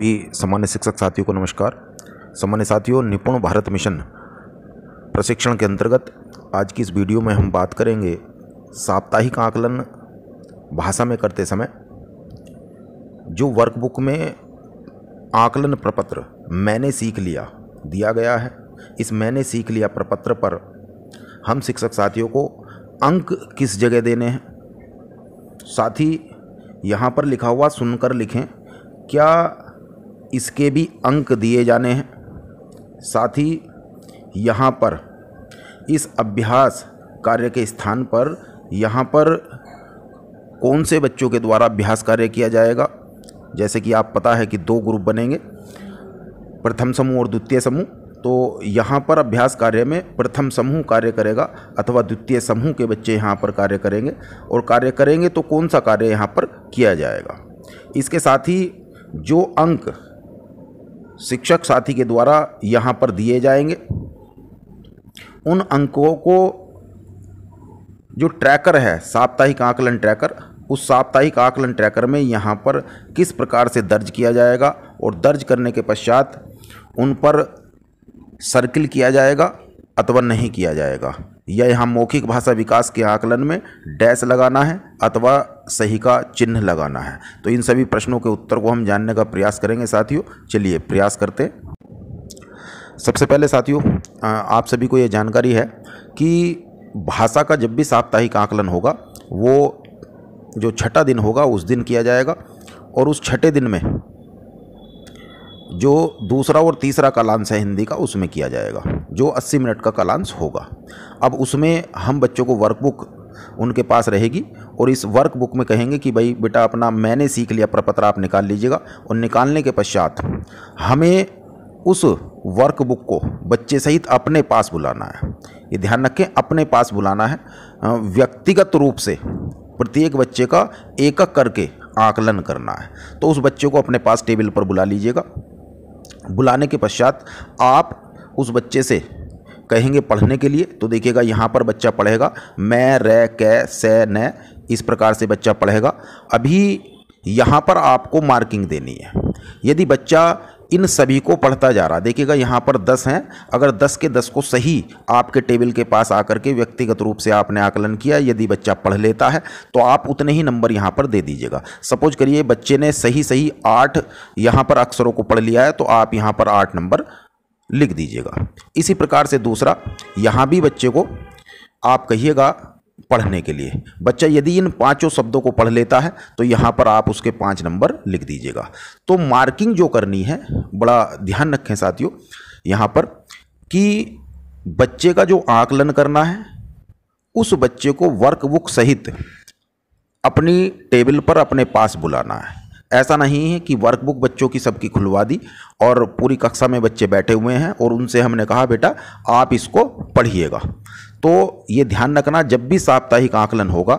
भी सामान्य शिक्षक साथियों को नमस्कार सामान्य साथियों निपुण भारत मिशन प्रशिक्षण के अंतर्गत आज की इस वीडियो में हम बात करेंगे साप्ताहिक आकलन भाषा में करते समय जो वर्कबुक में आकलन प्रपत्र मैंने सीख लिया दिया गया है इस मैंने सीख लिया प्रपत्र पर हम शिक्षक साथियों को अंक किस जगह देने हैं साथ ही यहाँ पर लिखा हुआ सुनकर लिखें क्या इसके भी अंक दिए जाने हैं साथ ही यहाँ पर इस अभ्यास कार्य के स्थान पर यहाँ पर कौन से बच्चों के द्वारा अभ्यास कार्य किया जाएगा जैसे कि आप पता है कि दो ग्रुप बनेंगे प्रथम समूह और द्वितीय समूह तो यहाँ पर अभ्यास कार्य में प्रथम समूह कार्य करेगा अथवा द्वितीय समूह के बच्चे यहाँ पर कार्य करेंगे और कार्य करेंगे तो कौन सा कार्य यहाँ पर किया जाएगा इसके साथ ही जो अंक शिक्षक साथी के द्वारा यहाँ पर दिए जाएंगे उन अंकों को जो ट्रैकर है साप्ताहिक आकलन ट्रैकर उस साप्ताहिक आकलन ट्रैकर में यहाँ पर किस प्रकार से दर्ज किया जाएगा और दर्ज करने के पश्चात उन पर सर्किल किया जाएगा अथवा नहीं किया जाएगा या यहाँ मौखिक भाषा विकास के आकलन में डैश लगाना है अथवा सही का चिन्ह लगाना है तो इन सभी प्रश्नों के उत्तर को हम जानने का प्रयास करेंगे साथियों चलिए प्रयास करते सबसे पहले साथियों आप सभी को ये जानकारी है कि भाषा का जब भी साप्ताहिक आकलन होगा वो जो छठा दिन होगा उस दिन किया जाएगा और उस छठे दिन में जो दूसरा और तीसरा कलांश है हिंदी का उसमें किया जाएगा जो 80 मिनट का कलांश होगा अब उसमें हम बच्चों को वर्कबुक उनके पास रहेगी और इस वर्क बुक में कहेंगे कि भाई बेटा अपना मैंने सीख लिया प्रपत्र आप निकाल लीजिएगा और निकालने के पश्चात हमें उस वर्क बुक को बच्चे सहित अपने पास बुलाना है ये ध्यान रखें अपने पास बुलाना है व्यक्तिगत रूप से प्रत्येक बच्चे का एकक करके आकलन करना है तो उस बच्चे को अपने पास टेबल पर बुला लीजिएगा बुलाने के पश्चात आप उस बच्चे से कहेंगे पढ़ने के लिए तो देखिएगा यहाँ पर बच्चा पढ़ेगा मैं रे कै स न इस प्रकार से बच्चा पढ़ेगा अभी यहाँ पर आपको मार्किंग देनी है यदि बच्चा इन सभी को पढ़ता जा रहा देखिएगा यहाँ पर दस हैं अगर दस के दस को सही आपके टेबल के पास आकर के व्यक्तिगत रूप से आपने आकलन किया यदि बच्चा पढ़ लेता है तो आप उतने ही नंबर यहाँ पर दे दीजिएगा सपोज करिए बच्चे ने सही सही आठ यहाँ पर अक्षरों को पढ़ लिया है तो आप यहाँ पर आठ नंबर लिख दीजिएगा इसी प्रकार से दूसरा यहाँ भी बच्चे को आप कहिएगा पढ़ने के लिए बच्चा यदि इन पांचों शब्दों को पढ़ लेता है तो यहाँ पर आप उसके पाँच नंबर लिख दीजिएगा तो मार्किंग जो करनी है बड़ा ध्यान रखें साथियों यहाँ पर कि बच्चे का जो आकलन करना है उस बच्चे को वर्कबुक सहित अपनी टेबल पर अपने पास बुलाना है ऐसा नहीं है कि वर्कबुक बच्चों की सबकी खुलवा दी और पूरी कक्षा में बच्चे बैठे हुए हैं और उनसे हमने कहा बेटा आप इसको पढ़िएगा तो ये ध्यान रखना जब भी साप्ताहिक आकलन होगा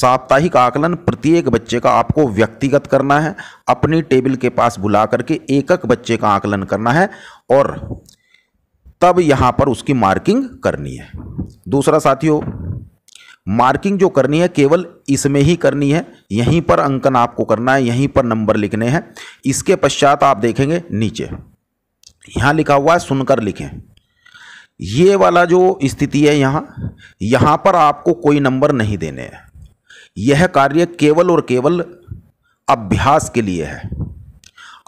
साप्ताहिक आकलन प्रत्येक बच्चे का आपको व्यक्तिगत करना है अपनी टेबल के पास बुला करके एक एक बच्चे का आकलन करना है और तब यहाँ पर उसकी मार्किंग करनी है दूसरा साथियों मार्किंग जो करनी है केवल इसमें ही करनी है यहीं पर अंकन आपको करना है यहीं पर नंबर लिखने हैं इसके पश्चात आप देखेंगे नीचे यहाँ लिखा हुआ है सुनकर लिखें ये वाला जो स्थिति है यहाँ यहाँ पर आपको कोई नंबर नहीं देने हैं यह कार्य केवल और केवल अभ्यास के लिए है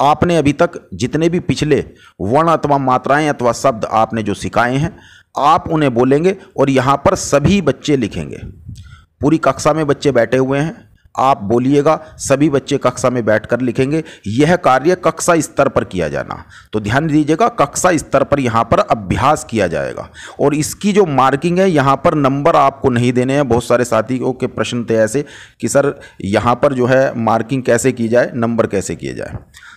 आपने अभी तक जितने भी पिछले वर्ण अथवा मात्राएं अथवा शब्द आपने जो सिखाए हैं आप उन्हें बोलेंगे और यहाँ पर सभी बच्चे लिखेंगे पूरी कक्षा में बच्चे बैठे हुए हैं आप बोलिएगा सभी बच्चे कक्षा में बैठकर लिखेंगे यह कार्य कक्षा स्तर पर किया जाना तो ध्यान दीजिएगा कक्षा स्तर पर यहाँ पर अभ्यास किया जाएगा और इसकी जो मार्किंग है यहाँ पर नंबर आपको नहीं देने हैं बहुत सारे साथियों के प्रश्न थे ऐसे कि सर यहाँ पर जो है मार्किंग कैसे की जाए नंबर कैसे किए जाए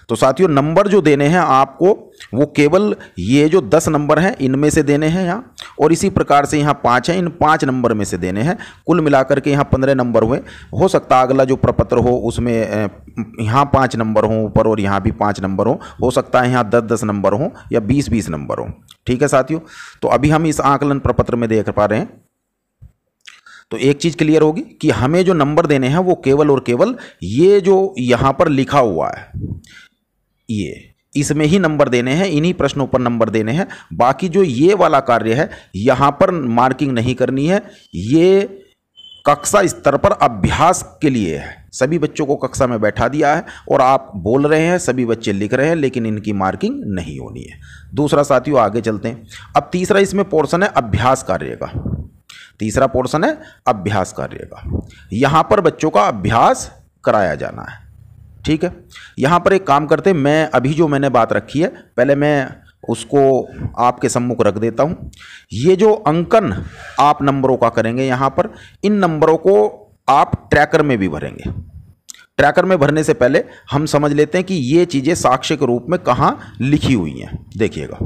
तो साथियों नंबर जो देने हैं आपको वो केवल ये जो दस नंबर हैं इनमें से देने हैं यहाँ और इसी प्रकार से यहाँ पाँच हैं इन पाँच नंबर में से देने हैं कुल मिलाकर के यहाँ पंद्रह नंबर हुए हो सकता अगला जो प्रपत्र हो उसमें यहाँ पाँच नंबर हों ऊपर और यहाँ भी पाँच नंबर हों हो सकता है यहाँ दस दस नंबर हों या बीस बीस नंबर हों ठीक है साथियों तो अभी हम इस आकलन प्रपत्र में देख पा रहे हैं तो एक चीज़ क्लियर होगी कि हमें जो नंबर देने हैं वो केवल और केवल ये जो यहाँ पर लिखा हुआ है ये इसमें ही नंबर देने हैं इन्हीं प्रश्नों पर नंबर देने हैं बाकी जो ये वाला कार्य है यहाँ पर मार्किंग नहीं करनी है ये कक्षा स्तर पर अभ्यास के लिए है सभी बच्चों को कक्षा में बैठा दिया है और आप बोल रहे हैं सभी बच्चे लिख रहे हैं लेकिन इनकी मार्किंग नहीं होनी है दूसरा साथियों आगे चलते हैं अब तीसरा इसमें पोर्शन है अभ्यास कार्य का तीसरा पोर्शन है अभ्यास कार्य का यहाँ पर बच्चों का अभ्यास कराया जाना है ठीक है यहाँ पर एक काम करते मैं अभी जो मैंने बात रखी है पहले मैं उसको आपके सम्मुख रख देता हूँ ये जो अंकन आप नंबरों का करेंगे यहाँ पर इन नंबरों को आप ट्रैकर में भी भरेंगे ट्रैकर में भरने से पहले हम समझ लेते हैं कि ये चीज़ें साक्ष्य के रूप में कहाँ लिखी हुई हैं देखिएगा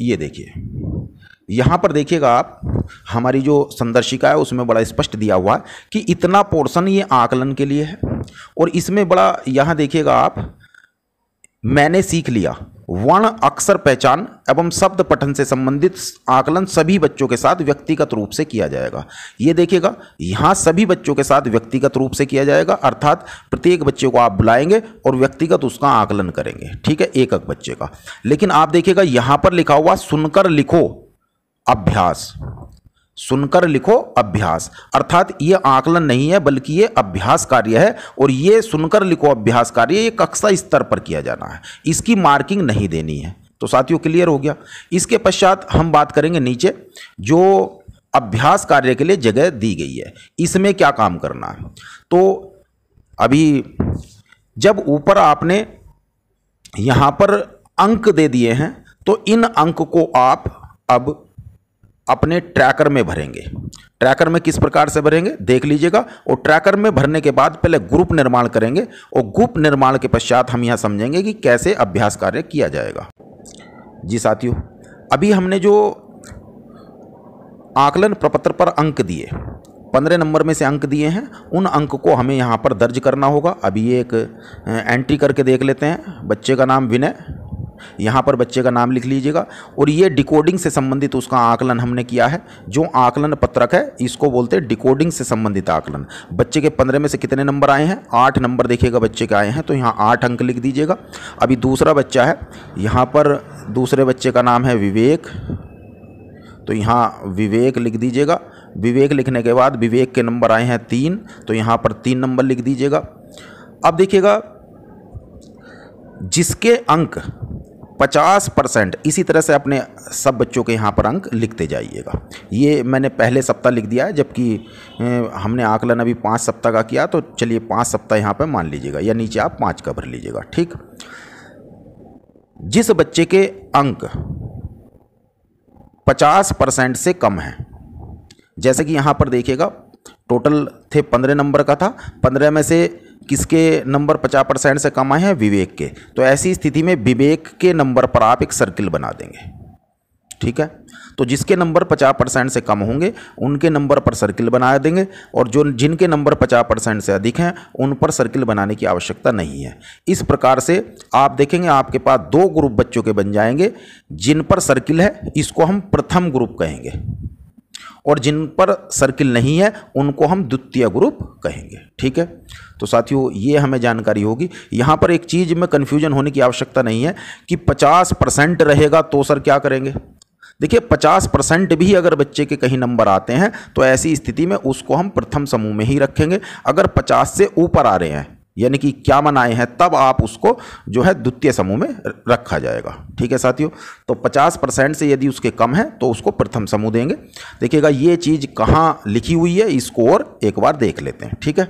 ये देखिए यहाँ पर देखिएगा आप हमारी जो संदर्शिका है उसमें बड़ा स्पष्ट दिया हुआ है कि इतना पोर्शन ये आकलन के लिए है और इसमें बड़ा यहाँ देखिएगा आप मैंने सीख लिया वर्ण अक्षर पहचान एवं शब्द पठन से संबंधित आकलन सभी बच्चों के साथ व्यक्तिगत रूप से किया जाएगा ये देखिएगा यहाँ सभी बच्चों के साथ व्यक्तिगत रूप से किया जाएगा अर्थात प्रत्येक बच्चे को आप बुलाएंगे और व्यक्तिगत उसका आकलन करेंगे ठीक है एक एक बच्चे का लेकिन आप देखिएगा यहाँ पर लिखा हुआ सुनकर लिखो अभ्यास सुनकर लिखो अभ्यास अर्थात ये आकलन नहीं है बल्कि ये अभ्यास कार्य है और ये सुनकर लिखो अभ्यास कार्य ये कक्षा स्तर पर किया जाना है इसकी मार्किंग नहीं देनी है तो साथियों क्लियर हो गया इसके पश्चात हम बात करेंगे नीचे जो अभ्यास कार्य के लिए जगह दी गई है इसमें क्या काम करना है तो अभी जब ऊपर आपने यहाँ पर अंक दे दिए हैं तो इन अंक को आप अब अपने ट्रैकर में भरेंगे ट्रैकर में किस प्रकार से भरेंगे देख लीजिएगा और ट्रैकर में भरने के बाद पहले ग्रुप निर्माण करेंगे और ग्रुप निर्माण के पश्चात हम यहाँ समझेंगे कि कैसे अभ्यास कार्य किया जाएगा जी साथियों अभी हमने जो आकलन प्रपत्र पर अंक दिए पंद्रह नंबर में से अंक दिए हैं उन अंक को हमें यहाँ पर दर्ज करना होगा अभी एक एंट्री करके देख लेते हैं बच्चे का नाम विनय यहाँ पर बच्चे का नाम लिख लीजिएगा और ये डिकोडिंग से संबंधित उसका आकलन हमने किया है जो आकलन पत्रक है इसको बोलते हैं डिकोडिंग से संबंधित आकलन बच्चे के पंद्रह में से कितने नंबर आए हैं आठ नंबर देखिएगा बच्चे के आए हैं तो यहाँ आठ अंक लिख दीजिएगा अभी दूसरा बच्चा है यहाँ पर दूसरे बच्चे का नाम है विवेक तो यहाँ विवेक लिख दीजिएगा विवेक लिखने के बाद विवेक के नंबर आए हैं तीन तो यहाँ पर तीन नंबर लिख दीजिएगा अब देखिएगा जिसके अंक पचास परसेंट इसी तरह से अपने सब बच्चों के यहाँ पर अंक लिखते जाइएगा ये मैंने पहले सप्ताह लिख दिया है जबकि हमने आकलन अभी पाँच सप्ताह का किया तो चलिए पाँच सप्ताह यहाँ पर मान लीजिएगा या नीचे आप पाँच का भर लीजिएगा ठीक जिस बच्चे के अंक पचास परसेंट से कम हैं जैसे कि यहाँ पर देखिएगा टोटल थे पंद्रह नंबर का था पंद्रह में से किसके नंबर पचास परसेंट से कम आए हैं विवेक के तो ऐसी स्थिति में विवेक के नंबर पर आप एक सर्किल बना देंगे ठीक है तो जिसके नंबर पचास परसेंट से कम होंगे उनके नंबर पर सर्किल बना देंगे और जो जिनके नंबर पचास परसेंट से अधिक हैं उन पर सर्किल बनाने की आवश्यकता नहीं है इस प्रकार से आप देखेंगे आपके पास दो ग्रुप बच्चों के बन जाएंगे जिन पर सर्किल है इसको हम प्रथम ग्रुप कहेंगे और जिन पर सर्किल नहीं है उनको हम द्वितीय ग्रुप कहेंगे ठीक है तो साथियों ये हमें जानकारी होगी यहाँ पर एक चीज़ में कन्फ्यूजन होने की आवश्यकता नहीं है कि पचास परसेंट रहेगा तो सर क्या करेंगे देखिए 50 परसेंट भी अगर बच्चे के कहीं नंबर आते हैं तो ऐसी स्थिति में उसको हम प्रथम समूह में ही रखेंगे अगर 50 से ऊपर आ रहे हैं यानी कि क्या मनाए हैं तब आप उसको जो है द्वितीय समूह में रखा जाएगा ठीक है साथियों तो 50 परसेंट से यदि उसके कम है तो उसको प्रथम समूह देंगे देखिएगा ये चीज़ कहाँ लिखी हुई है इसको और एक बार देख लेते हैं ठीक है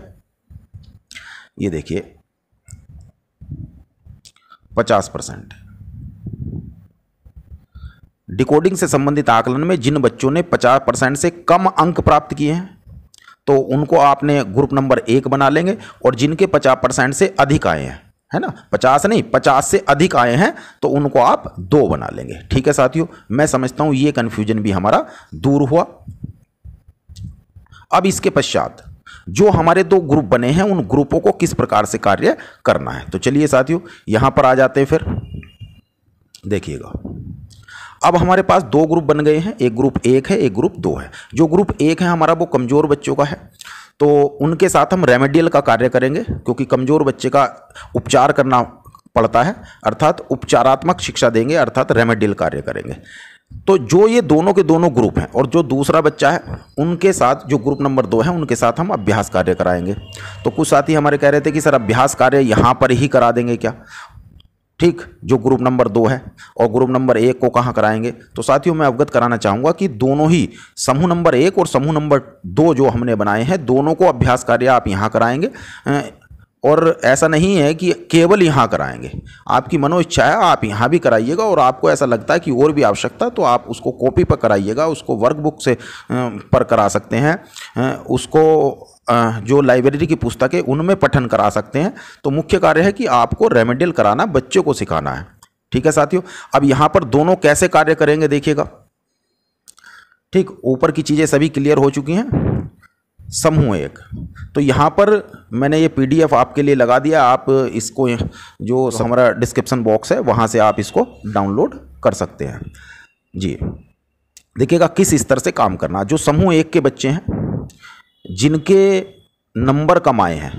ये देखिए 50 परसेंट डिकोडिंग से संबंधित आकलन में जिन बच्चों ने 50 परसेंट से कम अंक प्राप्त किए हैं तो उनको आपने ग्रुप नंबर एक बना लेंगे और जिनके पचास परसेंट से अधिक आए हैं है ना पचास नहीं पचास से अधिक आए हैं तो उनको आप दो बना लेंगे ठीक है साथियों मैं समझता हूं ये कन्फ्यूजन भी हमारा दूर हुआ अब इसके पश्चात जो हमारे दो ग्रुप बने हैं उन ग्रुपों को किस प्रकार से कार्य करना है तो चलिए साथियों यहां पर आ जाते हैं फिर देखिएगा अब हमारे पास दो ग्रुप बन गए हैं एक ग्रुप एक है एक ग्रुप दो है जो ग्रुप एक है हमारा वो कमज़ोर बच्चों का है तो उनके साथ हम रेमेडियल का कार्य करेंगे क्योंकि कमज़ोर बच्चे का उपचार करना पड़ता है अर्थात उपचारात्मक शिक्षा देंगे अर्थात रेमेडियल कार्य करेंगे तो जो ये दोनों के दोनों ग्रुप हैं और जो दूसरा बच्चा है उनके साथ जो ग्रुप नंबर दो है उनके साथ हम अभ्यास कार्य कराएंगे तो कुछ साथी हमारे कह रहे थे कि सर अभ्यास कार्य यहाँ पर ही करा देंगे क्या ठीक जो ग्रुप नंबर दो है और ग्रुप नंबर एक को कहाँ कराएंगे तो साथियों मैं अवगत कराना चाहूँगा कि दोनों ही समूह नंबर एक और समूह नंबर दो जो हमने बनाए हैं दोनों को अभ्यास कार्य आप यहाँ कराएंगे और ऐसा नहीं है कि केवल यहाँ कराएंगे आपकी मनोइच्छा है आप यहाँ भी कराइएगा और आपको ऐसा लगता है कि और भी आवश्यकता तो आप उसको कॉपी पर कराइएगा उसको वर्कबुक से पर करा सकते हैं उसको जो लाइब्रेरी की पुस्तकें उनमें पठन करा सकते हैं तो मुख्य कार्य है कि आपको रेमेडियल कराना बच्चों को सिखाना है ठीक है साथियों अब यहाँ पर दोनों कैसे कार्य करेंगे देखिएगा ठीक ऊपर की चीज़ें सभी क्लियर हो चुकी हैं समूह एक तो यहाँ पर मैंने ये पीडीएफ आपके लिए लगा दिया आप इसको जो हमारा डिस्क्रिप्शन बॉक्स है वहाँ से आप इसको डाउनलोड कर सकते हैं जी देखिएगा किस स्तर से काम करना जो समूह एक के बच्चे हैं जिनके नंबर कम आए हैं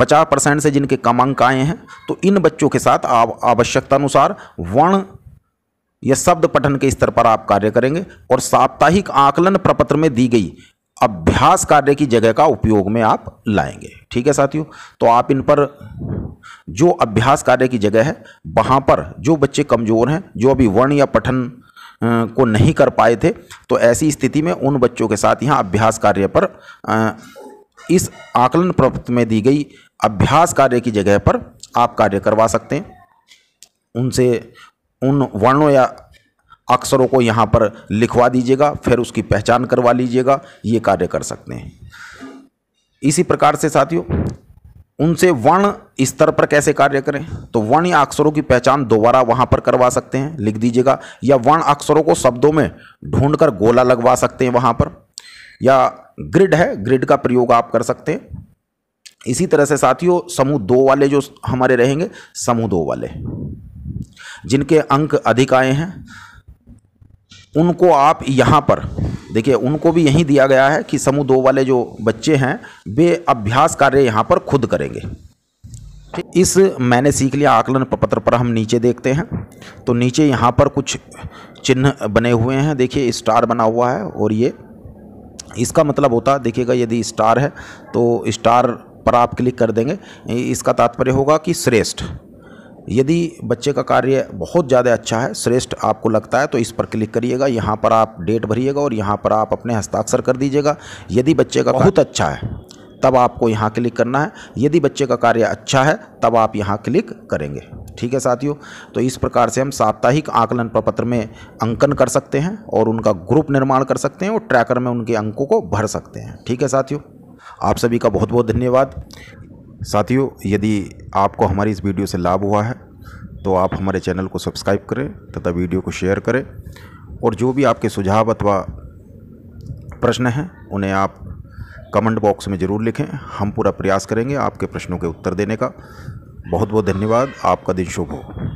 पचास परसेंट से जिनके कम अंक आए हैं तो इन बच्चों के साथ आप आवश्यकतानुसार वर्ण या शब्द पठन के स्तर पर आप कार्य करेंगे और साप्ताहिक आकलन प्रपत्र में दी गई अभ्यास कार्य की जगह का उपयोग में आप लाएंगे ठीक है साथियों तो आप इन पर जो अभ्यास कार्य की जगह है वहाँ पर जो बच्चे कमज़ोर हैं जो अभी वर्ण या पठन को नहीं कर पाए थे तो ऐसी स्थिति में उन बच्चों के साथ यहाँ अभ्यास कार्य पर इस आकलन प्रपत्र में दी गई अभ्यास कार्य की जगह पर आप कार्य करवा सकते हैं उनसे उन वर्णों या अक्षरों को यहाँ पर लिखवा दीजिएगा फिर उसकी पहचान करवा लीजिएगा ये कार्य कर सकते हैं इसी प्रकार से साथियों उनसे वर्ण स्तर पर कैसे कार्य करें तो वर्ण या अक्षरों की पहचान दोबारा वहां पर करवा सकते हैं लिख दीजिएगा या वर्ण अक्षरों को शब्दों में ढूंढकर गोला लगवा सकते हैं वहां पर या ग्रिड है ग्रिड का प्रयोग आप कर सकते हैं इसी तरह से साथियों समूह दो वाले जो हमारे रहेंगे समूह दो वाले जिनके अंक अधिक आए हैं उनको आप यहां पर देखिए उनको भी यही दिया गया है कि समूह दो वाले जो बच्चे हैं वे अभ्यास कार्य यहाँ पर खुद करेंगे इस मैंने सीख लिया आकलन पत्र पर हम नीचे देखते हैं तो नीचे यहाँ पर कुछ चिन्ह बने हुए हैं देखिए स्टार बना हुआ है और ये इसका मतलब होता है देखिएगा यदि स्टार है तो स्टार पर आप क्लिक कर देंगे इसका तात्पर्य होगा कि श्रेष्ठ यदि बच्चे का कार्य बहुत ज़्यादा अच्छा है श्रेष्ठ आपको लगता है तो इस पर क्लिक करिएगा यहाँ पर आप डेट भरिएगा और यहाँ पर आप अपने हस्ताक्षर कर दीजिएगा यदि बच्चे का बहुत अच्छा है तब आपको यहाँ क्लिक करना है यदि बच्चे का कार्य अच्छा है तब आप यहाँ क्लिक करेंगे ठीक है साथियों तो इस प्रकार से हम साप्ताहिक आकलन प्रपत्र में अंकन कर सकते हैं और उनका ग्रुप निर्माण कर सकते हैं और ट्रैकर में उनके अंकों को भर सकते हैं ठीक है साथियों आप सभी का बहुत बहुत धन्यवाद साथियों यदि आपको हमारी इस वीडियो से लाभ हुआ है तो आप हमारे चैनल को सब्सक्राइब करें तथा वीडियो को शेयर करें और जो भी आपके सुझाव अथवा प्रश्न हैं उन्हें आप कमेंट बॉक्स में ज़रूर लिखें हम पूरा प्रयास करेंगे आपके प्रश्नों के उत्तर देने का बहुत बहुत धन्यवाद आपका दिन शुभ हो